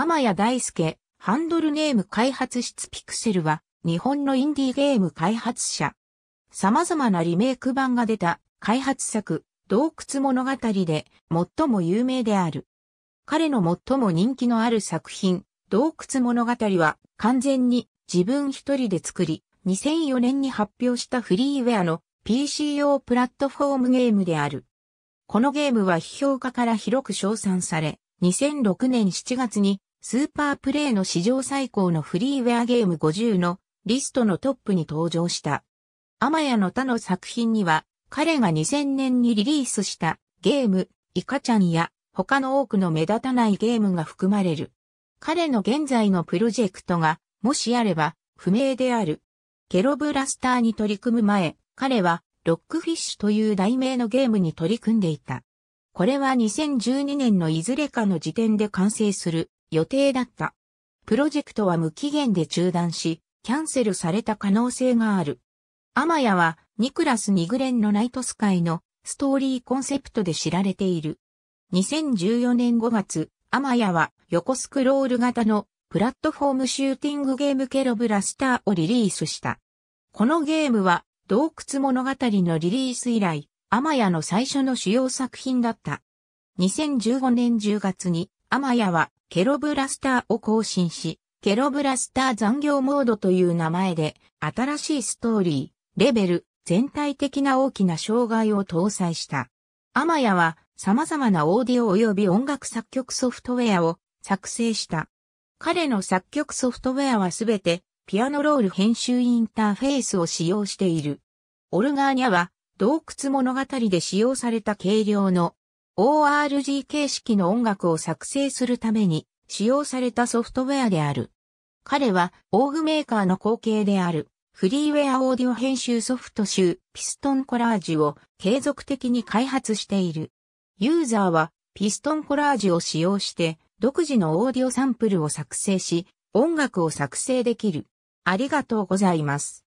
天谷大輔、ハンドルネーム開発室ピクセルは、日本のインディーゲーム開発者。様々なリメイク版が出た開発作、洞窟物語で最も有名である。彼の最も人気のある作品、洞窟物語は完全に自分一人で作り、2004年に発表したフリーウェアの PC 用プラットフォームゲームである。このゲームは批評家から広く称賛され、2006年7月にスーパープレイの史上最高のフリーウェアゲーム50のリストのトップに登場した。アマヤの他の作品には、彼が2000年にリリースしたゲーム、イカちゃんや他の多くの目立たないゲームが含まれる。彼の現在のプロジェクトが、もしあれば、不明である。ケロブラスターに取り組む前、彼は、ロックフィッシュという題名のゲームに取り組んでいた。これは2012年のいずれかの時点で完成する予定だった。プロジェクトは無期限で中断し、キャンセルされた可能性がある。アマヤは、ニクラス・ニグレンのナイトスカイのストーリーコンセプトで知られている。2014年5月、アマヤは横スクロール型のプラットフォームシューティングゲームケロブラスターをリリースした。このゲームは洞窟物語のリリース以来、アマヤの最初の主要作品だった。2015年10月にアマヤはケロブラスターを更新し、ケロブラスター残業モードという名前で、新しいストーリー、レベル、全体的な大きな障害を搭載した。アマヤは様々なオーディオ及び音楽作曲ソフトウェアを作成した。彼の作曲ソフトウェアはすべてピアノロール編集インターフェースを使用している。オルガーニャは洞窟物語で使用された軽量の ORG 形式の音楽を作成するために使用されたソフトウェアである。彼は、オーグメーカーの後継である、フリーウェアオーディオ編集ソフト集、ピストンコラージュを継続的に開発している。ユーザーは、ピストンコラージュを使用して、独自のオーディオサンプルを作成し、音楽を作成できる。ありがとうございます。